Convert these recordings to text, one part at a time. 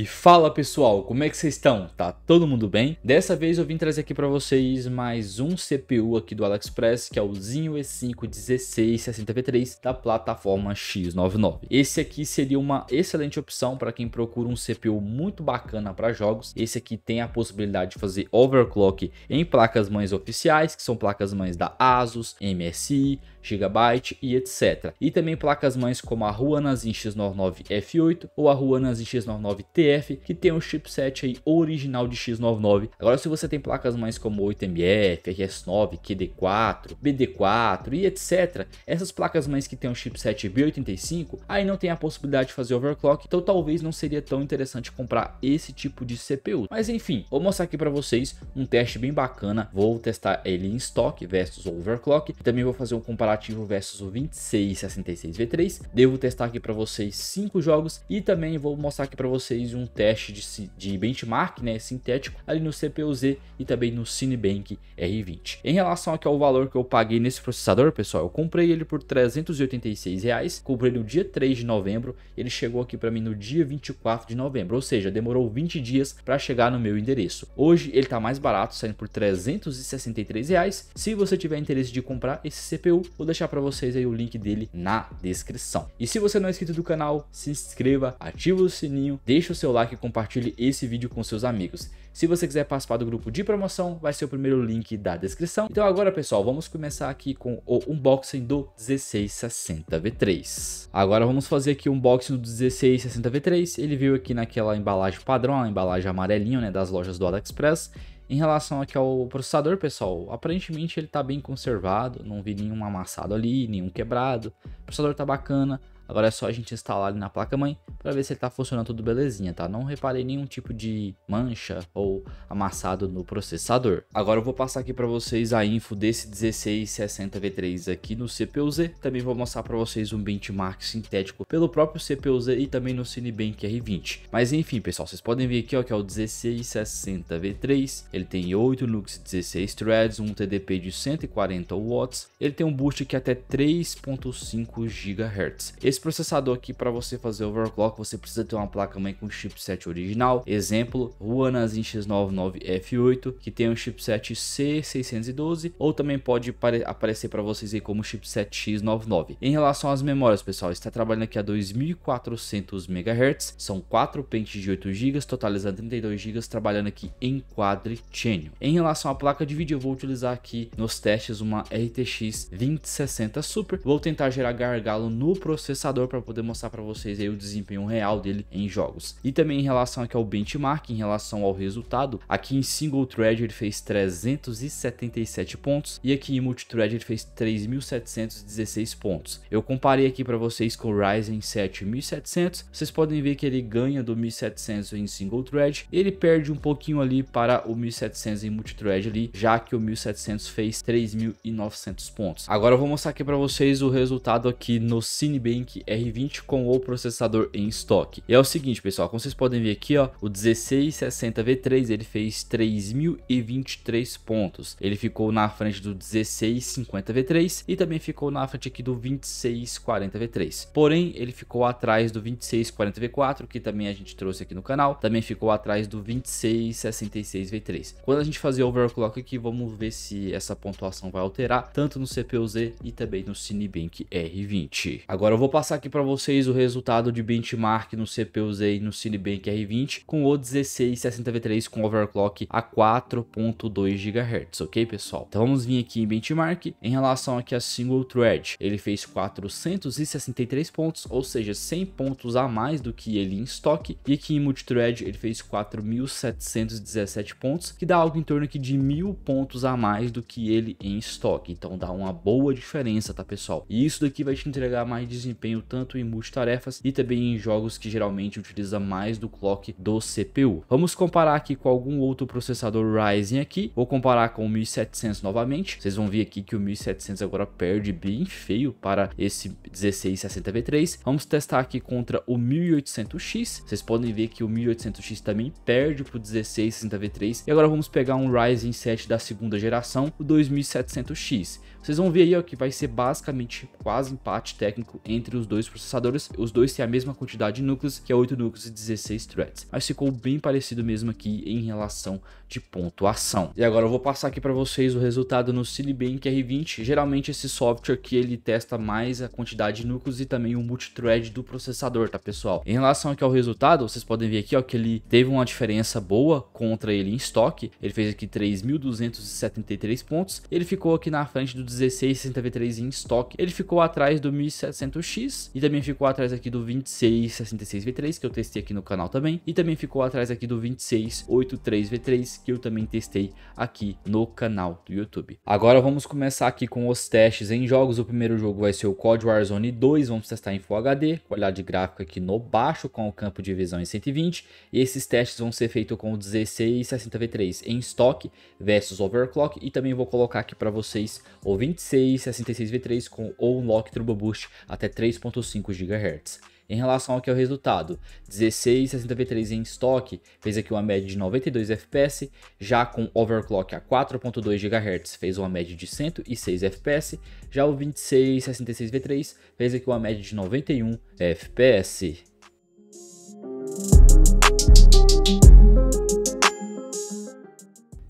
E fala pessoal, como é que vocês estão? Tá todo mundo bem? Dessa vez eu vim trazer aqui para vocês mais um CPU aqui do AliExpress, que é o Zinho E5 1660V3 da plataforma X99. Esse aqui seria uma excelente opção para quem procura um CPU muito bacana para jogos. Esse aqui tem a possibilidade de fazer overclock em placas mães oficiais, que são placas mães da ASUS, MSI, Gigabyte e etc. E também placas mães como a Ruanazin X99F8 ou a Ruanazin X99T que tem um chipset aí original de X99. Agora, se você tem placas mais como 8MF, RS9, QD4, BD4 e etc, essas placas mães que tem um chipset B85, aí não tem a possibilidade de fazer overclock, então talvez não seria tão interessante comprar esse tipo de CPU. Mas enfim, vou mostrar aqui para vocês um teste bem bacana, vou testar ele em estoque versus overclock, também vou fazer um comparativo versus o 2666V3, devo testar aqui para vocês cinco jogos e também vou mostrar aqui para vocês um um teste de, de benchmark né, sintético ali no CPU-Z e também no Cinebank R20. Em relação aqui ao valor que eu paguei nesse processador, pessoal, eu comprei ele por 386 reais, comprei no dia 3 de novembro, ele chegou aqui para mim no dia 24 de novembro, ou seja, demorou 20 dias para chegar no meu endereço. Hoje ele está mais barato, saindo por 363 reais. Se você tiver interesse de comprar esse CPU, vou deixar para vocês aí o link dele na descrição. E se você não é inscrito do canal, se inscreva, ativa o sininho, deixa o seu seu like e compartilhe esse vídeo com seus amigos. Se você quiser participar do grupo de promoção, vai ser o primeiro link da descrição. Então agora, pessoal, vamos começar aqui com o unboxing do 1660 V3. Agora vamos fazer aqui o unboxing do 1660 V3. Ele veio aqui naquela embalagem padrão, a embalagem amarelinha né, das lojas do AliExpress. Em relação aqui ao processador, pessoal, aparentemente ele está bem conservado, não vi nenhum amassado ali, nenhum quebrado. O processador está bacana. Agora é só a gente instalar ele na placa-mãe para ver se ele está funcionando tudo belezinha, tá? Não reparei nenhum tipo de mancha ou amassado no processador. Agora eu vou passar aqui para vocês a info desse 1660V3 aqui no CPU-Z. Também vou mostrar para vocês um benchmark sintético pelo próprio CPU-Z e também no Cinebench R20. Mas enfim, pessoal, vocês podem ver aqui ó, que é o 1660V3. Ele tem 8 núcleos, 16 threads, um TDP de 140 watts. Ele tem um boost aqui até 3.5 GHz. Esse esse processador aqui, para você fazer overclock, você precisa ter uma placa-mãe com chipset original. Exemplo, Ruanazin X99F8, que tem um chipset C612, ou também pode aparecer para vocês aí como chipset X99. Em relação às memórias, pessoal, está trabalhando aqui a 2400 MHz, são 4 pentes de 8 GB, totalizando 32 GB, trabalhando aqui em quadricênio. Em relação à placa de vídeo, eu vou utilizar aqui nos testes uma RTX 2060 Super. Vou tentar gerar gargalo no processador lançador para poder mostrar para vocês aí o desempenho real dele em jogos. E também em relação aqui ao benchmark, em relação ao resultado, aqui em single thread ele fez 377 pontos e aqui em multithread ele fez 3.716 pontos. Eu comparei aqui para vocês com o Ryzen 7 1700, vocês podem ver que ele ganha do 1700 em single thread, ele perde um pouquinho ali para o 1700 em multithread ali, já que o 1700 fez 3.900 pontos. Agora eu vou mostrar aqui para vocês o resultado aqui no Cinebank R20 com o processador em estoque. E é o seguinte, pessoal, como vocês podem ver aqui, ó, o 1660V3 ele fez 3023 pontos. Ele ficou na frente do 1650V3 e também ficou na frente aqui do 2640V3. Porém, ele ficou atrás do 2640V4, que também a gente trouxe aqui no canal, também ficou atrás do 2666V3. Quando a gente fazer overclock aqui, vamos ver se essa pontuação vai alterar tanto no CPU-Z e também no Cinebench R20. Agora eu vou passar passar aqui para vocês o resultado de benchmark no CPU-Z e no Cinebench R20 com o 1660V3 com overclock a 4.2 GHz, ok pessoal? Então vamos vir aqui em benchmark, em relação aqui a single thread, ele fez 463 pontos, ou seja, 100 pontos a mais do que ele em estoque, e aqui em multithread ele fez 4.717 pontos, que dá algo em torno aqui de 1.000 pontos a mais do que ele em estoque, então dá uma boa diferença, tá pessoal? E isso daqui vai te entregar mais desempenho desempenho tanto em multitarefas e também em jogos que geralmente utiliza mais do clock do CPU. Vamos comparar aqui com algum outro processador Ryzen aqui, vou comparar com o 1700 novamente, vocês vão ver aqui que o 1700 agora perde bem feio para esse 1660V3, vamos testar aqui contra o 1800X, vocês podem ver que o 1800X também perde para o 1660V3, e agora vamos pegar um Ryzen 7 da segunda geração, o 2700X, vocês vão ver aí ó, que vai ser basicamente quase empate técnico entre os dois processadores. Os dois têm a mesma quantidade de núcleos, que é 8 núcleos e 16 threads. Mas ficou bem parecido mesmo aqui em relação de pontuação. E agora eu vou passar aqui para vocês o resultado no Cinebank R20. Geralmente esse software aqui ele testa mais a quantidade de núcleos e também o multithread do processador, tá pessoal? Em relação aqui ao resultado, vocês podem ver aqui ó, que ele teve uma diferença boa contra ele em estoque. Ele fez aqui 3.273 pontos. Ele ficou aqui na frente do 16 1660V3 em estoque. Ele ficou atrás do 1700X e também ficou atrás aqui do 2666V3 que eu testei aqui no canal também e também ficou atrás aqui do 2683V3 que eu também testei aqui no canal do YouTube. Agora vamos começar aqui com os testes em jogos. O primeiro jogo vai ser o COD Warzone 2, vamos testar em Full HD, qualidade gráfica aqui no baixo com o campo de visão em 120 e esses testes vão ser feitos com o 1660V3 em estoque versus overclock e também vou colocar aqui para vocês o 26 2666V3 com ou unlock turbo boost até 3.5 GHz. Em relação ao que é o resultado, 1660V3 em estoque fez aqui uma média de 92 FPS, já com overclock a 4.2 GHz fez uma média de 106 FPS, já o 2666V3 fez aqui uma média de 91 FPS.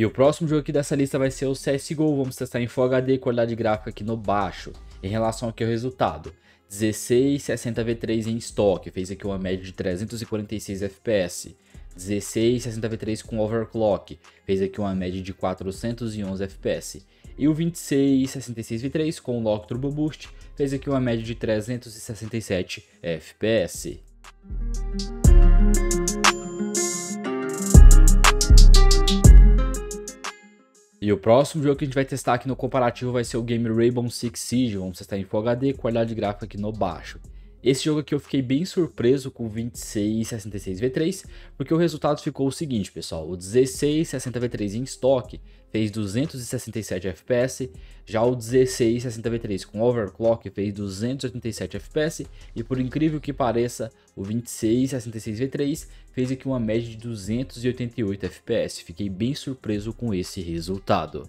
E o próximo jogo aqui dessa lista vai ser o CSGO, vamos testar em Full HD qualidade gráfica aqui no baixo, em relação aqui ao resultado. 1660v3 em estoque, fez aqui uma média de 346 FPS. 1660v3 com overclock, fez aqui uma média de 411 FPS. E o 2666v3 com lock turbo boost, fez aqui uma média de 367 FPS. E o próximo jogo que a gente vai testar aqui no comparativo vai ser o game Rainbow Six Siege. Vamos testar em Full HD, qualidade gráfica aqui no baixo. Esse jogo aqui eu fiquei bem surpreso com 26,66v3, porque o resultado ficou o seguinte, pessoal. O 16,60v3 em estoque fez 267 FPS, já o 1660V3 com overclock fez 287 FPS e por incrível que pareça, o 2666V3 fez aqui uma média de 288 FPS. Fiquei bem surpreso com esse resultado.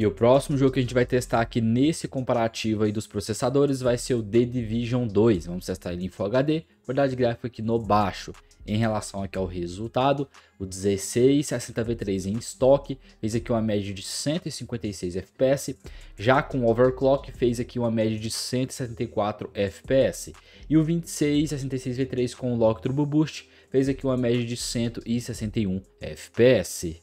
E o próximo jogo que a gente vai testar aqui nesse comparativo aí dos processadores vai ser o The Division 2. Vamos testar ele em Full HD, qualidade gráfica aqui no baixo. Em relação aqui ao resultado, o 1660V3 em estoque fez aqui uma média de 156 FPS, já com overclock fez aqui uma média de 174 FPS. E o 2666V3 com o Lock Turbo Boost fez aqui uma média de 161 FPS.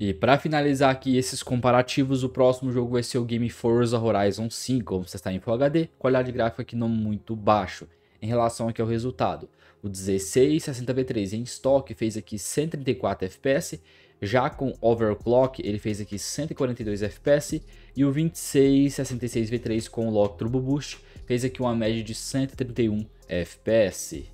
E para finalizar aqui esses comparativos, o próximo jogo vai ser o game Forza Horizon 5, como você está em Full HD, qualidade gráfica aqui não muito baixo em relação aqui ao resultado. O 1660V3 em estoque fez aqui 134 FPS, já com overclock ele fez aqui 142 FPS e o 2666V3 com lock turbo boost fez aqui uma média de 131 FPS.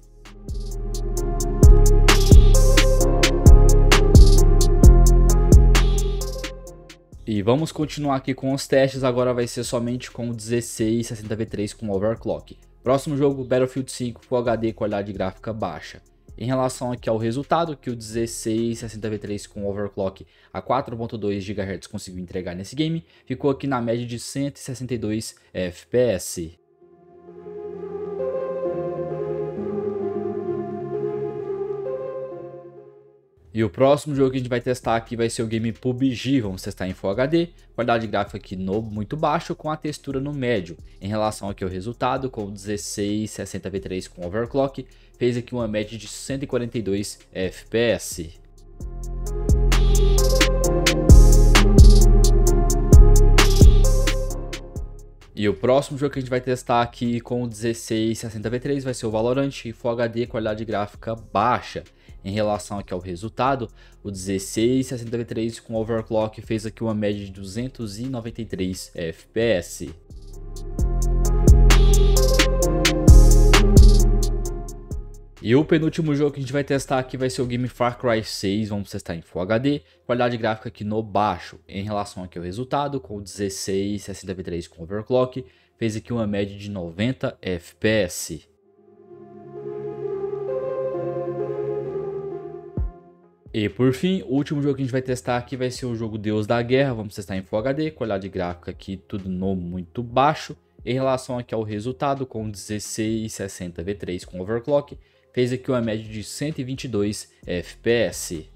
E vamos continuar aqui com os testes, agora vai ser somente com o 1660 v 3 com overclock. Próximo jogo, Battlefield 5 com HD qualidade gráfica baixa. Em relação aqui ao resultado que o 1660V3 com overclock a 4.2 GHz conseguiu entregar nesse game, ficou aqui na média de 162 FPS. E o próximo jogo que a gente vai testar aqui vai ser o game PUBG, vamos testar em Full HD, qualidade gráfica aqui no muito baixo com a textura no médio. Em relação aqui ao resultado, com 1660v3 com overclock, fez aqui uma média de 142 FPS. E o próximo jogo que a gente vai testar aqui com 1660v3 vai ser o Valorant em Full HD qualidade gráfica baixa. Em relação aqui ao resultado, o 1663 com overclock fez aqui uma média de 293 FPS. E o penúltimo jogo que a gente vai testar aqui vai ser o game Far Cry 6, vamos testar em Full HD, qualidade gráfica aqui no baixo. Em relação aqui ao resultado, com 16, 63 com overclock, fez aqui uma média de 90 FPS. E por fim, o último jogo que a gente vai testar aqui vai ser o jogo Deus da Guerra. Vamos testar em Full HD, qualidade gráfica aqui, tudo no muito baixo. Em relação aqui ao resultado, com 1660 V3 com overclock, fez aqui uma média de 122 FPS.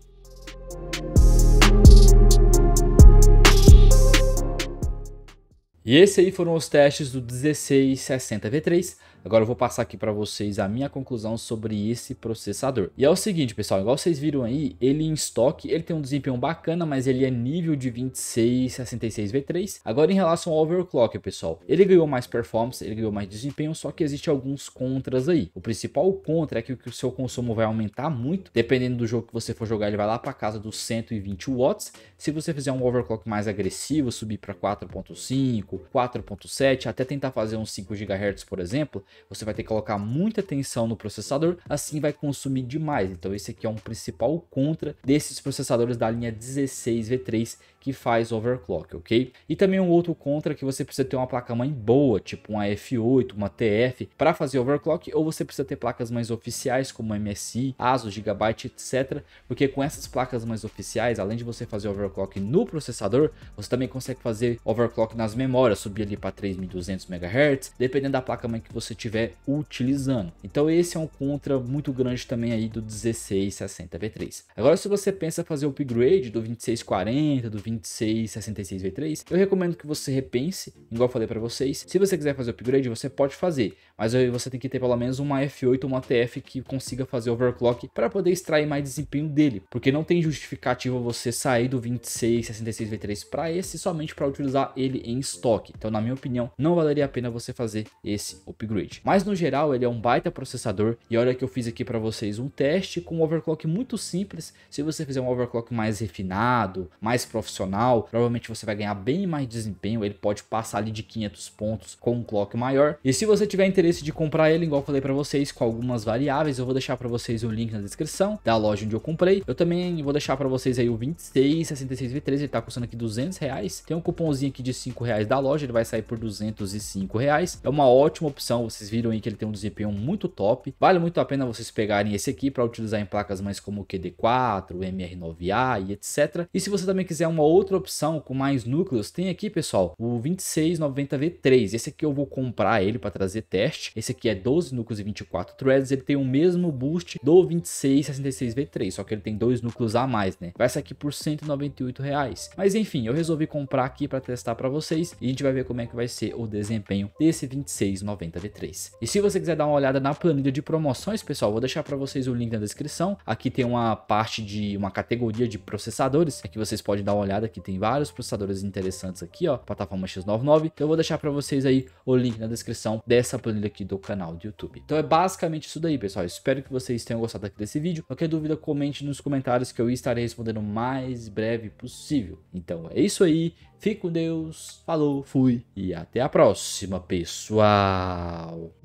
E esses aí foram os testes do 1660 V3. Agora eu vou passar aqui para vocês a minha conclusão sobre esse processador. E é o seguinte, pessoal, igual vocês viram aí, ele em estoque, ele tem um desempenho bacana, mas ele é nível de 2666V3. Agora em relação ao overclock, pessoal, ele ganhou mais performance, ele ganhou mais desempenho, só que existe alguns contras aí. O principal contra é que o seu consumo vai aumentar muito, dependendo do jogo que você for jogar, ele vai lá para casa dos 120 watts. Se você fizer um overclock mais agressivo, subir para 4.5, 4.7, até tentar fazer uns 5 GHz, por exemplo, você vai ter que colocar muita tensão no processador, assim vai consumir demais. Então esse aqui é um principal contra desses processadores da linha 16V3 que faz overclock, ok? E também um outro contra que você precisa ter uma placa-mãe boa, tipo uma F8, uma TF, para fazer overclock, ou você precisa ter placas mais oficiais como MSI, ASUS, Gigabyte, etc, porque com essas placas mais oficiais, além de você fazer overclock no processador, você também consegue fazer overclock nas memórias, subir ali para 3200 MHz, dependendo da placa-mãe que você estiver utilizando. Então esse é um contra muito grande também aí do 1660V3. Agora se você pensa fazer o upgrade do 2640, do 20 2666V3, eu recomendo que você repense, igual eu falei para vocês. Se você quiser fazer upgrade, você pode fazer, mas aí você tem que ter pelo menos uma F8 ou uma TF que consiga fazer overclock para poder extrair mais desempenho dele, porque não tem justificativa você sair do 2666V3 para esse somente para utilizar ele em estoque. Então, na minha opinião, não valeria a pena você fazer esse upgrade. Mas no geral, ele é um baita processador e olha que eu fiz aqui para vocês um teste com um overclock muito simples. Se você fizer um overclock mais refinado, mais profissional profissional, provavelmente você vai ganhar bem mais desempenho, ele pode passar ali de 500 pontos com um clock maior. E se você tiver interesse de comprar ele, igual eu falei para vocês, com algumas variáveis, eu vou deixar para vocês o link na descrição da loja onde eu comprei. Eu também vou deixar para vocês aí o 2666 V3, ele tá custando aqui 200 reais. Tem um cupomzinho aqui de 5 reais da loja, ele vai sair por 205 reais. É uma ótima opção, vocês viram aí que ele tem um desempenho muito top. Vale muito a pena vocês pegarem esse aqui para utilizar em placas mais como o QD4, o MR9A e etc. E se você também quiser uma outra opção com mais núcleos tem aqui, pessoal, o 2690V3. Esse aqui eu vou comprar ele para trazer teste. Esse aqui é 12 núcleos e 24 threads. Ele tem o mesmo boost do 2666V3, só que ele tem dois núcleos a mais, né? Vai sair aqui por 198 reais. Mas enfim, eu resolvi comprar aqui para testar para vocês e a gente vai ver como é que vai ser o desempenho desse 2690V3. E se você quiser dar uma olhada na planilha de promoções, pessoal, vou deixar para vocês o link na descrição. Aqui tem uma parte de uma categoria de processadores é que vocês podem dar uma olhada olhada que tem vários processadores interessantes aqui, ó, plataforma X99. Então eu vou deixar para vocês aí o link na descrição dessa planilha aqui do canal do YouTube. Então é basicamente isso daí, pessoal. Eu espero que vocês tenham gostado aqui desse vídeo. Qualquer dúvida, comente nos comentários que eu estarei respondendo o mais breve possível. Então é isso aí. Fique com Deus. Falou, fui e até a próxima, pessoal.